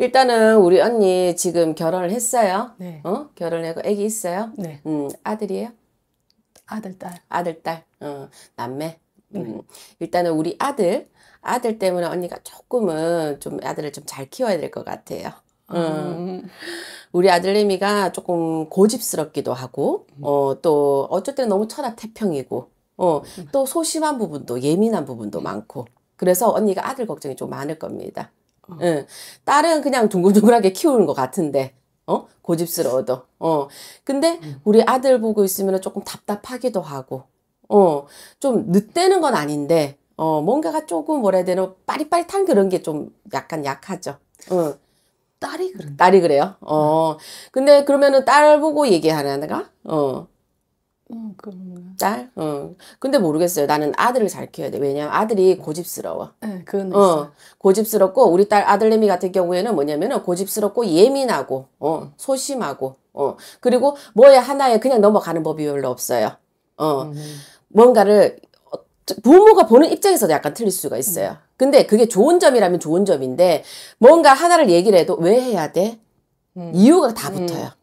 일단은 우리 언니 지금 결혼을 했어요. 네. 어? 결혼하고 아기 있어요? 네. 음, 아들이에요? 아들, 딸. 아들, 딸. 어, 남매. 음. 음. 일단은 우리 아들, 아들 때문에 언니가 조금은 좀 아들을 좀 잘 키워야 될 것 같아요. 어. 음. 우리 아들내미가 조금 고집스럽기도 하고, 음. 어, 또, 어쩔 때는 너무 철학 태평이고, 어, 음. 또 소심한 부분도 예민한 부분도 많고, 그래서 언니가 아들 걱정이 좀 많을 겁니다. 어. 예. 딸은 그냥 둥글둥글하게 키우는 것 같은데 어 고집스러워도 어 근데 음. 우리 아들 보고 있으면 조금 답답하기도 하고 어좀 늦대는 건 아닌데 어 뭔가가 조금 뭐라 해야 되나 빠릿빠릿한 그런 게 좀 약간 약하죠. 어. 딸이 그런 딸이 그래요. 어. 음. 근데 그러면은 딸 보고 얘기하는가? 어. 어, 딸? 어. 근데 모르겠어요. 나는 아들을 잘 키워야 돼. 왜냐면 아들이 고집스러워. 네, 그건 어, 있어요. 고집스럽고 우리 딸 아들내미 같은 경우에는 뭐냐면은 고집스럽고 예민하고 어, 소심하고 어. 그리고 뭐에 하나에 그냥 넘어가는 법이 별로 없어요. 어. 음. 뭔가를 부모가 보는 입장에서도 약간 틀릴 수가 있어요. 음. 근데 그게 좋은 점이라면 좋은 점인데 뭔가 하나를 얘기를 해도 왜 해야 돼? 음. 이유가 다 음. 붙어요.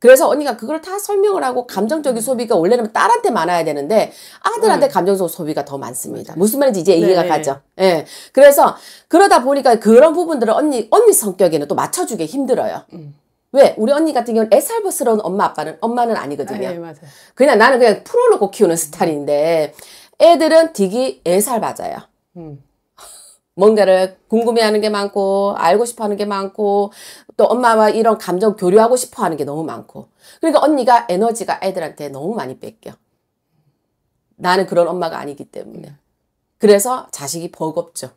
그래서 언니가 그걸 다 설명을 하고 감정적인 음. 소비가 원래는 딸한테 많아야 되는데 아들한테 음. 감정적 소비가 더 많습니다. 무슨 말인지 이제 이해가 네. 가죠. 예. 네. 그래서 그러다 보니까 그런 부분들을 언니 언니 성격에는 또 맞춰주기 힘들어요. 음. 왜 우리 언니 같은 경우는 애살버스러운 엄마 아빠는 엄마는 아니거든요. 아, 네, 그냥 나는 그냥 풀어놓고 키우는 스타일인데 애들은 되게 애살 맞아요. 음. 뭔가를 궁금해하는 게 많고 알고 싶어하는 게 많고 또 엄마와 이런 감정 교류하고 싶어하는 게 너무 많고 그러니까 언니가 에너지가 애들한테 너무 많이 뺏겨 나는 그런 엄마가 아니기 때문에 그래서 자식이 버겁죠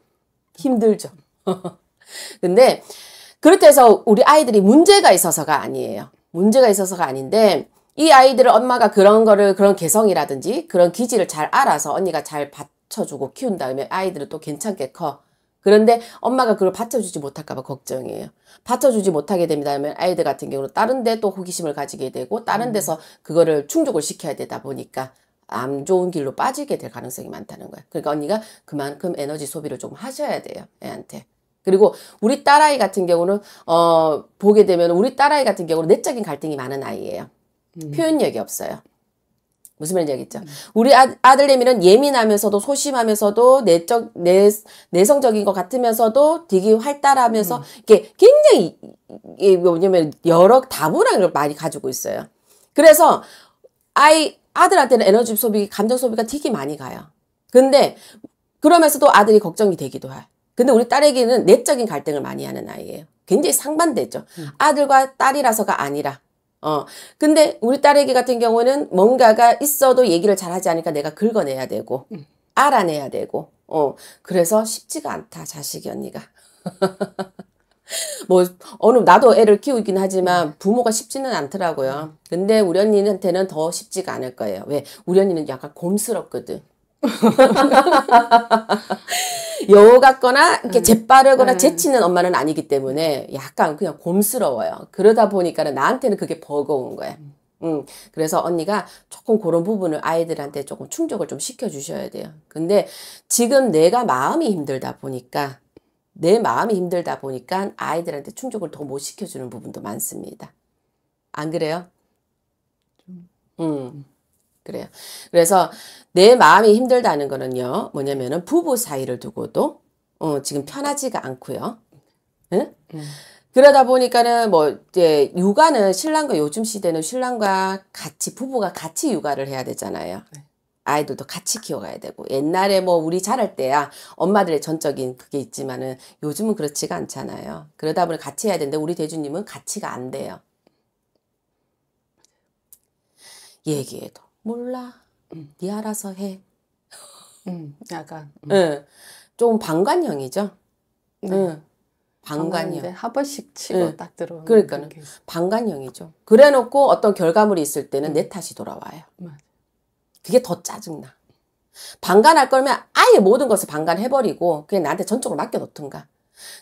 힘들죠 근데 그렇다 해서 우리 아이들이 문제가 있어서가 아니에요 문제가 있어서가 아닌데 이 아이들을 엄마가 그런 거를 그런 개성이라든지 그런 기질을 잘 알아서 언니가 잘 받쳐주고 키운 다음에 아이들은 또 괜찮게 커 그런데 엄마가 그걸 받쳐주지 못할까봐 걱정이에요. 받쳐주지 못하게 됩니다면 아이들 같은 경우는 다른 데 또 호기심을 가지게 되고 다른 음. 데서 그거를 충족을 시켜야 되다 보니까 안 좋은 길로 빠지게 될 가능성이 많다는 거예요 그러니까 언니가 그만큼 에너지 소비를 좀 하셔야 돼요. 애한테. 그리고 우리 딸아이 같은 경우는 어 보게 되면 우리 딸아이 같은 경우는 내적인 갈등이 많은 아이예요. 음. 표현력이 없어요. 무슨 말인지 알겠죠? 음. 우리 아, 아들 내미는 예민하면서도 소심하면서도 내적 내 내성적인 것 같으면서도 되게 활달하면서 음. 이게 굉장히 이게 뭐냐면 여러 다문화를 많이 가지고 있어요. 그래서 아이 아들한테는 에너지 소비, 감정 소비가 되게 많이 가요. 근데 그러면서도 아들이 걱정이 되기도 해. 근데 우리 딸에게는 내적인 갈등을 많이 하는 아이예요. 굉장히 상반되죠. 음. 아들과 딸이라서가 아니라 어 근데 우리 딸애기 같은 경우는 뭔가가 있어도 얘기를 잘하지 않으니까 내가 긁어내야 되고 음. 알아내야 되고 어 그래서 쉽지가 않다 자식이 언니가 뭐 어느 나도 애를 키우긴 하지만 음. 부모가 쉽지는 않더라고요 음. 근데 우리 언니한테는 더 쉽지가 않을 거예요 왜 우리 언니는 약간 곰스럽거든 여우 같거나 이렇게 음. 재빠르거나 네. 재치는 엄마는 아니기 때문에 약간 그냥 곰스러워요. 그러다 보니까는 나한테는 그게 버거운 거예 음. 음, 그래서 언니가 조금 그런 부분을 아이들한테 조금 충족을 좀 시켜주셔야 돼요. 근데 지금 내가 마음이 힘들다 보니까, 내 마음이 힘들다 보니까 아이들한테 충족을 더 못 시켜주는 부분도 많습니다. 안 그래요? 음. 음. 그래요. 그래서 내 마음이 힘들다는 거는요. 뭐냐면은 부부 사이를 두고도 어, 지금 편하지가 않고요. 응? 음. 그러다 보니까는 뭐 이제 육아는 신랑과 요즘 시대는 신랑과 같이 부부가 같이 육아를 해야 되잖아요. 네. 아이들도 같이 키워가야 되고 옛날에 뭐 우리 자랄 때야 엄마들의 전적인 그게 있지만은 요즘은 그렇지가 않잖아요. 그러다 보니 같이 해야 되는데 우리 대주님은 같이가 안 돼요. 얘기해도 몰라. 음. 네 알아서 해. 음, 약간. 음. 네. 좀 방관형이죠. 네. 음. 방관형. 하버식 치고 네. 딱 들어오는. 그러니까는 게. 방관형이죠. 그래놓고 어떤 결과물이 있을 때는 내 탓이 돌아와요. 맞 그게 더 짜증나. 방관할 거면 아예 모든 것을 방관해버리고 그냥 나한테 전적으로 맡겨놓든가.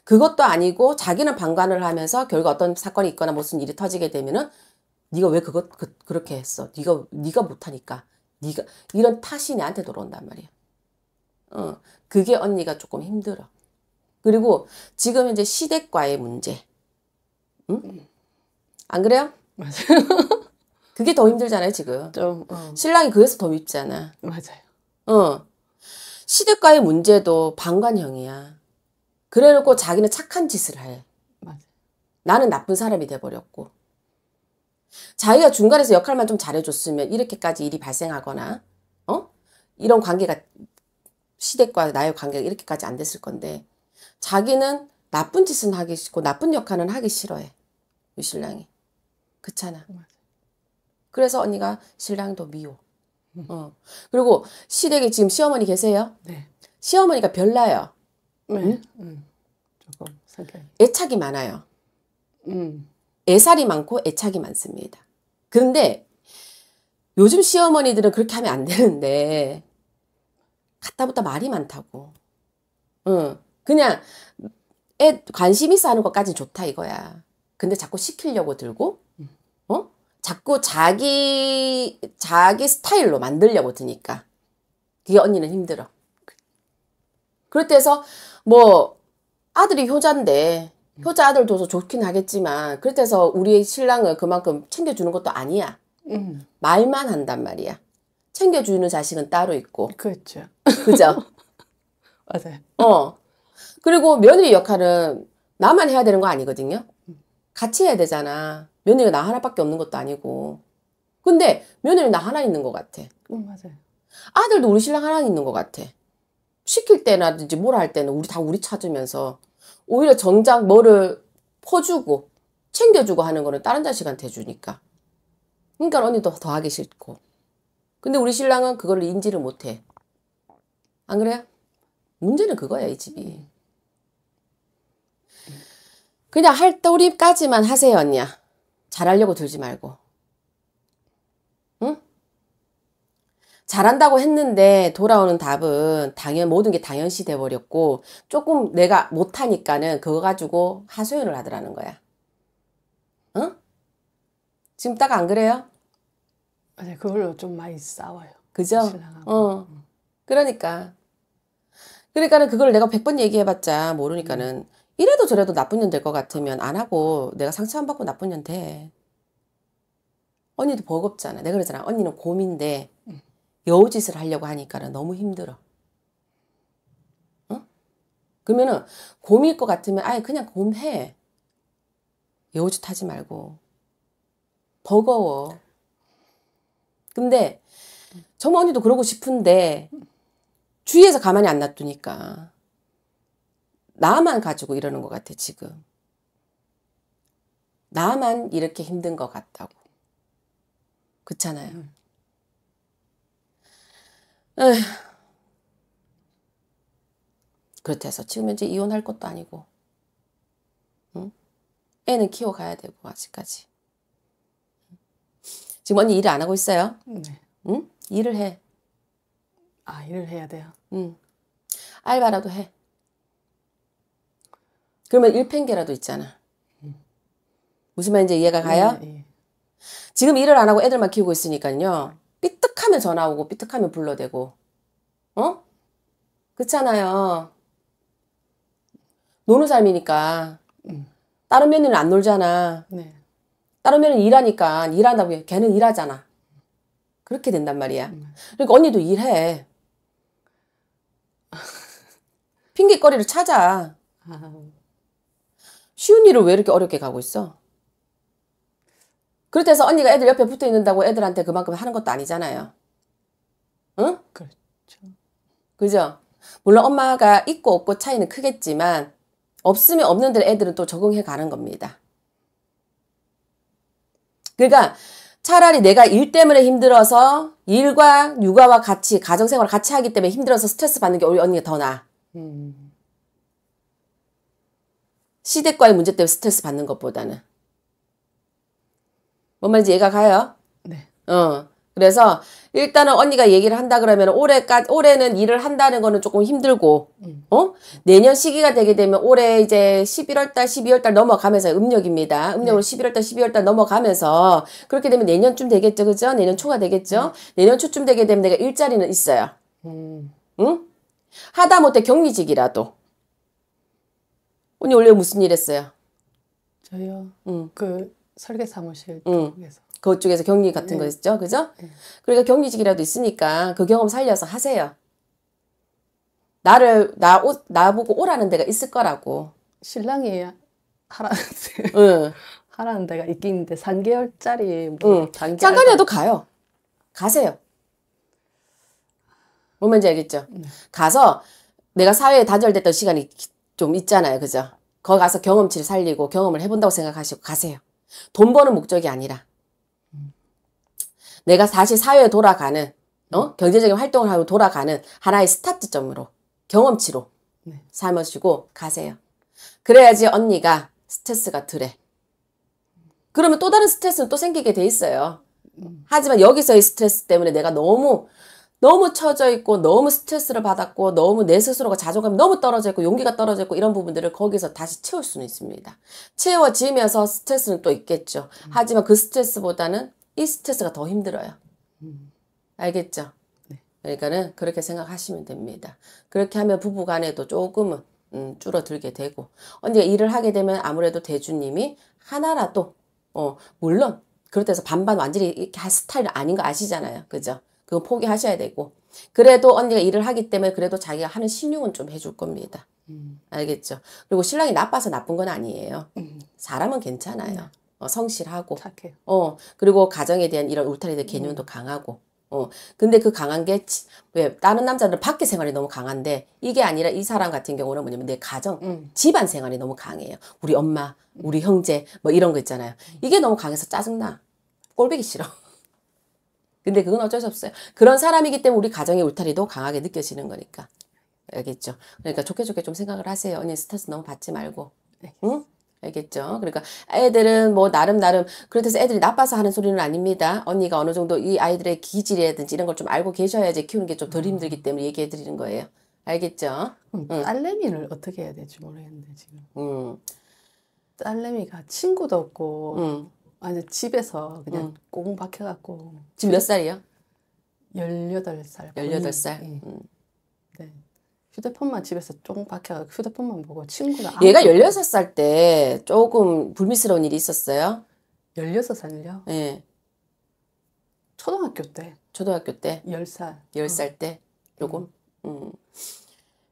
그것도 아니고 자기는 방관을 하면서 결국 어떤 사건이 있거나 무슨 일이 터지게 되면은 네가 왜 그것 그, 렇게 했어? 네가 네가 못하니까 네가 이런 탓이 내한테 돌아온단 말이야. 어, 그게 언니가 조금 힘들어. 그리고 지금 이제 시댁과의 문제. 응? 안 그래요? 맞아요. 그게 더 힘들잖아요 지금. 좀 어. 신랑이 그래서 더 밉잖아. 맞아요. 어. 시댁과의 문제도 방관형이야. 그래놓고 자기는 착한 짓을 해. 맞아. 나는 나쁜 사람이 돼버렸고. 자기가 중간에서 역할만 좀 잘해줬으면 이렇게까지 일이 발생하거나 어 이런 관계가 시댁과 나의 관계가 이렇게까지 안 됐을 건데 자기는 나쁜 짓은 하기 싫고 나쁜 역할은 하기 싫어해 이 신랑이 그렇잖아 그래서 언니가 신랑도 미워 음. 어 그리고 시댁에 지금 시어머니 계세요 네 시어머니가 별나요 네 응? 음. 조금 성격 애착이 많아요 음 애살이 많고 애착이 많습니다. 그런데 요즘 시어머니들은 그렇게 하면 안 되는데 갖다붙다 말이 많다고. 응. 그냥 애 관심 있어 하는 것까진 좋다 이거야. 근데 자꾸 시키려고 들고 어? 자꾸 자기 자기 스타일로 만들려고 드니까 그게 언니는 힘들어. 그럴 때서 뭐 아들이 효자인데 효자 아들 둬서 좋긴 하겠지만 그렇서 우리의 신랑을 그만큼 챙겨주는 것도 아니야. 음. 말만 한단 말이야. 챙겨주는 자식은 따로 있고. 그렇죠. 그죠? 맞아요. 어. 그리고 며느리 역할은 나만 해야 되는 거 아니거든요. 같이 해야 되잖아. 며느리가 나 하나밖에 없는 것도 아니고. 근데 며느리 나 하나 있는 것 같아. 음, 맞아요. 아들도 우리 신랑 하나 있는 것 같아. 시킬 때나든지뭘 할 때는 우리 다 우리 찾으면서 오히려 정작 뭐를 퍼주고 챙겨주고 하는 거는 다른 자식한테 해주니까. 그러니까 언니도 더 하기 싫고. 근데 우리 신랑은 그걸 인지를 못해. 안 그래요? 문제는 그거야 이 집이. 그냥 할 도리까지만 하세요 언니야. 잘하려고 들지 말고. 잘한다고 했는데 돌아오는 답은 당연 모든 게 당연시 돼 버렸고 조금 내가 못하니까는 그거 가지고 하소연을 하더라는 거야. 응? 지금 딱 안 그래요? 맞 그걸로 좀 많이 싸워요. 그죠? 신랑하고. 어. 그러니까. 그러니까는 그걸 내가 백번 얘기해봤자 모르니까는 음. 이래도 저래도 나쁜 년 될 것 같으면 안 하고 내가 상처 안 받고 나쁜 년 돼. 언니도 버겁잖아. 내가 그러잖아. 언니는 곰인데 응. 음. 여우짓을 하려고 하니까는 너무 힘들어. 어? 그러면은 곰일 것 같으면 아예 그냥 곰해. 여우짓 하지 말고. 버거워. 근데 저 언니도 그러고 싶은데 주위에서 가만히 안 놔두니까 나만 가지고 이러는 것 같아 지금. 나만 이렇게 힘든 것 같다고. 그렇잖아요. 음. 그렇다 해서 지금 현재 이혼할 것도 아니고 응? 애는 키워가야 되고 아직까지 지금 언니 일을 안 하고 있어요? 네. 응? 일을 해. 아 일을 해야 돼요? 응. 알바라도 해. 그러면 일팽개라도 있잖아. 음. 무슨 말인지 이해가 가요? 예, 예. 지금 일을 안 하고 애들만 키우고 있으니까요. 삐딱하면 전화 오고 삐딱하면 불러대고 어? 그렇잖아요. 노는 삶이니까. 음. 다른 며느리는 안 놀잖아. 네. 다른 며느리는 일하니까 일한다고 걔는 일하잖아. 그렇게 된단 말이야. 음. 그러니까 언니도 일해. 핑계거리를 찾아. 쉬운 일을 왜 이렇게 어렵게 가고 있어? 그렇다 해서 언니가 애들 옆에 붙어 있는다고 애들한테 그만큼 하는 것도 아니잖아요. 응? 그렇죠. 그죠? 물론 엄마가 있고 없고 차이는 크겠지만 없으면 없는 대로 애들은 또 적응해 가는 겁니다. 그러니까 차라리 내가 일 때문에 힘들어서 일과 육아와 같이 가정생활을 같이 하기 때문에 힘들어서 스트레스 받는 게 우리 언니가 더 나아. 시댁과의 문제 때문에 스트레스 받는 것보다는. 뭔 말인지 이해가 가요? 네. 어. 그래서 일단은 언니가 얘기를 한다 그러면 올해까지 올해는 일을 한다는 거는 조금 힘들고 음. 어 내년 시기가 되게 되면 올해 이제 11월달 12월달 넘어가면서 음력입니다 음력으로 네. 11월달 12월달 넘어가면서 그렇게 되면 내년쯤 되겠죠 그죠 내년 초가 되겠죠 네. 내년 초쯤 되게 되면 내가 일자리는 있어요 음. 응 하다못해 격리직이라도 언니 원래 무슨 일 했어요 저요 음. 그 설계 사무실 쪽에서 음. 그쪽에서 격리 같은 거 네. 있죠. 그죠? 네. 그러니까 격리직이라도 있으니까 그 경험 살려서 하세요. 나를, 나, 오, 나보고 오라는 데가 있을 거라고. 신랑이 하라는 데. 응. 하라는 데가 있긴 있는데, 3개월짜리. 뭐 응. 장관이라도 가요. 가세요. 뭔 뭔지 알겠죠? 응. 네. 가서 내가 사회에 단절됐던 시간이 좀 있잖아요. 그죠? 거기 가서 경험치를 살리고 경험을 해본다고 생각하시고 가세요. 돈 버는 목적이 아니라. 내가 다시 사회에 돌아가는 어? 경제적인 활동을 하고 돌아가는 하나의 스타트점으로 경험치로 네. 삼으시고 가세요. 그래야지 언니가 스트레스가 덜해. 그러면 또 다른 스트레스는 또 생기게 돼 있어요. 하지만 여기서의 스트레스 때문에 내가 너무 너무 처져 있고 너무 스트레스를 받았고 너무 내 스스로가 자존감이 너무 떨어져 있고 용기가 떨어져 있고 이런 부분들을 거기서 다시 채울 수는 있습니다. 채워지면서 스트레스는 또 있겠죠. 하지만 그 스트레스보다는 이 스트레스가 더 힘들어요. 음. 알겠죠? 네. 그러니까는 그렇게 생각하시면 됩니다. 그렇게 하면 부부 간에도 조금은 음, 줄어들게 되고 언니가 일을 하게 되면 아무래도 대주님이 하나라도 어 물론 그렇다 고 해서 반반 완전히 이렇게 할 스타일 아닌 거 아시잖아요. 그죠? 그거 포기하셔야 되고 그래도 언니가 일을 하기 때문에 그래도 자기가 하는 신용은 좀 해줄 겁니다. 음. 알겠죠? 그리고 신랑이 나빠서 나쁜 건 아니에요. 음. 사람은 괜찮아요. 음. 어, 성실하고 착해. 어 그리고 가정에 대한 이런 울타리들 개념도 음. 강하고 어 근데 그 강한 게 왜 다른 남자들은 밖에 생활이 너무 강한데 이게 아니라 이 사람 같은 경우는 뭐냐면 내 가정 음. 집안 생활이 너무 강해요 우리 엄마 음. 우리 형제 뭐 이런 거 있잖아요 음. 이게 너무 강해서 짜증나 꼴보기 싫어 근데 그건 어쩔 수 없어요 그런 사람이기 때문에 우리 가정의 울타리도 강하게 느껴지는 거니까 알겠죠 그러니까 좋게 좋게 좀 생각을 하세요 언니 스트레스 너무 받지 말고 네. 응? 알겠죠? 그러니까 애들은 뭐 나름 나름 그렇다고 해서 애들이 나빠서 하는 소리는 아닙니다. 언니가 어느 정도 이 아이들의 기질이라든지 이런 걸 좀 알고 계셔야지 키우는 게 좀덜 음. 힘들기 때문에 얘기해 드리는 거예요. 알겠죠? 음, 딸내미를 어떻게 해야 될지 모르겠는데 지금. 음. 딸내미가 친구도 없고 음. 아니 집에서 그냥 음. 꽁 박혀갖고. 지금 몇 살이요? 18살. 18살. 네. 음. 네. 휴대폰만 집에서 조금 밖에 가고 휴대폰만 보고 친구가 얘가 16살 때 조금 불미스러운 일이 있었어요? 16살요? 네. 예. 초등학교 때. 초등학교 때? 1살1살 어. 때? 요금? 음. 음.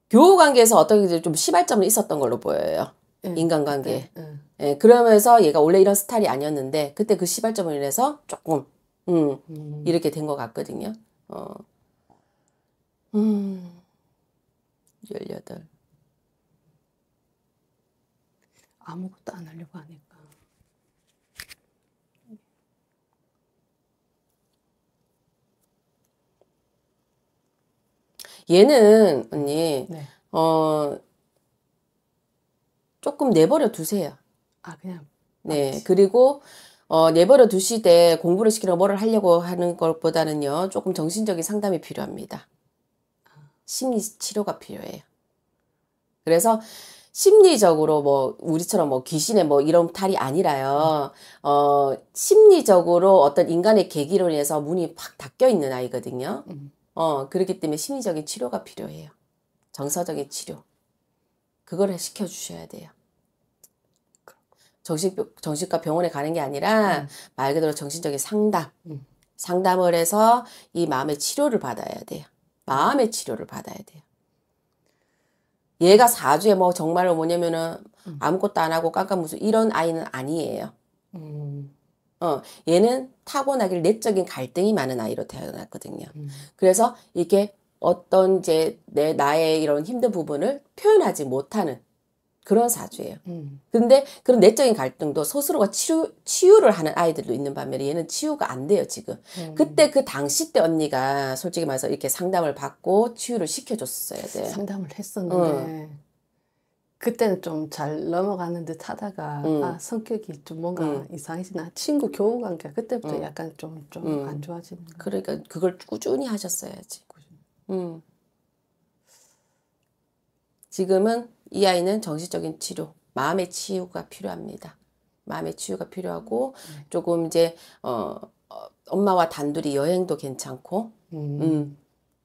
교우 관계에서 어떻게 좀 시발점은 있었던 걸로 보여요. 네. 인간관계. 네. 네. 그러면서 얘가 원래 이런 스타일이 아니었는데 그때 그 시발점을 인해서 조금 음, 음. 이렇게 된 것 같거든요. 어. 음. 18. 아무것도 안 하려고 하니까. 얘는 언니 네. 어 조금 내버려 두세요. 아 그냥 네 맞지. 그리고 어 내버려 두시되 공부를 시키려 뭐를 하려고 하는 것보다는요 조금 정신적인 상담이 필요합니다. 심리 치료가 필요해요. 그래서 심리적으로 뭐 우리처럼 뭐 귀신의 뭐 이런 탈이 아니라요. 어 심리적으로 어떤 인간의 계기로 인해서 문이 팍 닫혀 있는 아이거든요. 어 그렇기 때문에 심리적인 치료가 필요해요. 정서적인 치료. 그걸 시켜 주셔야 돼요. 정신 정신과 병원에 가는 게 아니라 음. 말 그대로 정신적인 상담. 음. 상담을 해서 이 마음의 치료를 받아야 돼요. 마음의 치료를 받아야 돼요. 얘가 사주에뭐 정말로 뭐냐면은 음. 아무것도 안 하고 깜깜무수 이런 아이는 아니에요. 음. 어, 얘는 타고나길 내적인 갈등이 많은 아이로 태어났거든요. 음. 그래서 이게 어떤 이제 내 나의 이런 힘든 부분을 표현하지 못하는 그런 사주예요. 음. 근데 그런 내적인 갈등도 스스로가 치유, 치유를 하는 아이들도 있는 반면에 얘는 치유가 안 돼요, 지금. 음. 그때 그 당시 때 언니가 솔직히 말해서 이렇게 상담을 받고 치유를 시켜줬어야 돼. 상담을 했었는데. 음. 그때는 좀 잘 넘어가는 듯 하다가 음. 아, 성격이 좀 뭔가 음. 이상해지나 친구 교우 관계 그때부터 음. 약간 좀 좀 안좋아지 그러니까 그걸 꾸준히 하셨어야지 꾸준히. 음. 지금은 이 아이는 정신적인 치료, 마음의 치유가 필요합니다. 마음의 치유가 필요하고 조금 이제 어, 어, 엄마와 단둘이 여행도 괜찮고 음. 음,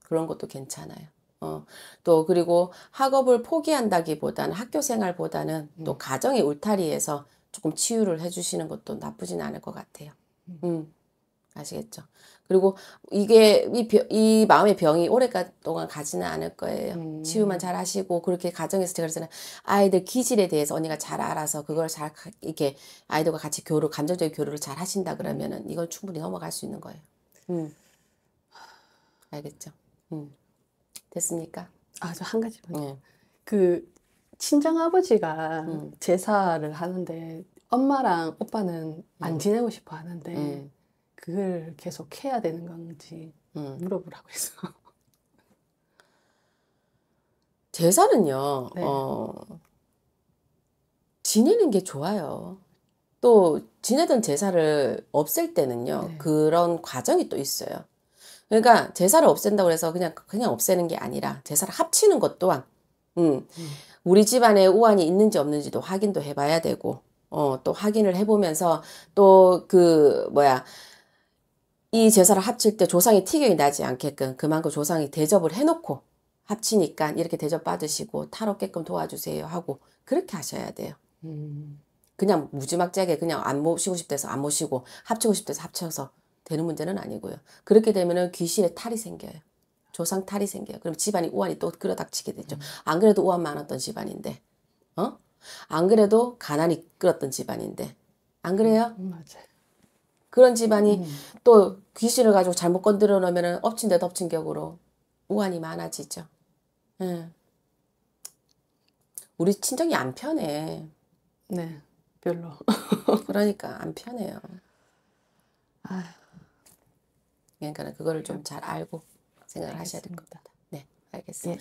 그런 것도 괜찮아요. 어, 또 그리고 학업을 포기한다기보다는 학교 생활보다는 음. 또 가정의 울타리에서 조금 치유를 해주시는 것도 나쁘진 않을 것 같아요. 음, 음. 아시겠죠? 그리고 이게 이, 병, 이 마음의 병이 오랫동안 가지는 않을 거예요. 음. 치유만 잘 하시고 그렇게 가정에서 제가 그랬잖아요. 아이들 기질에 대해서 언니가 잘 알아서 그걸 잘 이렇게 아이들과 같이 교류, 감정적인 교류를 잘 하신다 그러면은 이걸 충분히 넘어갈 수 있는 거예요. 음. 알겠죠? 음. 됐습니까? 아, 저 한 가지만. 네. 그 친정 아버지가 음. 제사를 하는데 엄마랑 오빠는 안 음. 지내고 싶어 하는데 음. 그걸 계속 해야 되는 건지 음. 물어보라고 해서. 제사는요, 네. 어, 지내는 게 좋아요. 또 지내던 제사를 없앨 때는요, 네. 그런 과정이 또 있어요. 그러니까 제사를 없앤다고 해서 그냥 그냥 없애는 게 아니라 제사를 합치는 것 또한, 음, 음. 우리 집안에 우환이 있는지 없는지도 확인도 해봐야 되고, 어, 또 확인을 해보면서 또 그 뭐야 이 제사를 합칠 때 조상이 티격이 나지 않게끔 그만큼 조상이 대접을 해놓고 합치니까 이렇게 대접 받으시고 탈없게끔 도와주세요 하고 그렇게 하셔야 돼요. 음. 그냥 무지막지하게 그냥 안 모시고 싶대서 안 모시고 합치고 싶대서 합쳐서 되는 문제는 아니고요. 그렇게 되면은 귀신의 탈이 생겨요. 조상 탈이 생겨요. 그럼 집안이 우환이 또 끌어닥치게 되죠. 음. 안 그래도 우환 많았던 집안인데, 어? 안 그래도 가난이 끌었던 집안인데, 안 그래요? 음, 맞아요. 그런 집안이 음. 또 귀신을 가지고 잘못 건드려 놓으면 엎친 데 덮친 격으로 우환이 많아지죠. 응. 예. 우리 친정이 안 편해. 네, 별로. 그러니까 안 편해요. 아 그러니까 그거를 좀잘 네. 알고 생각을 알겠습니다. 하셔야 될니다 네, 알겠습니다. 예.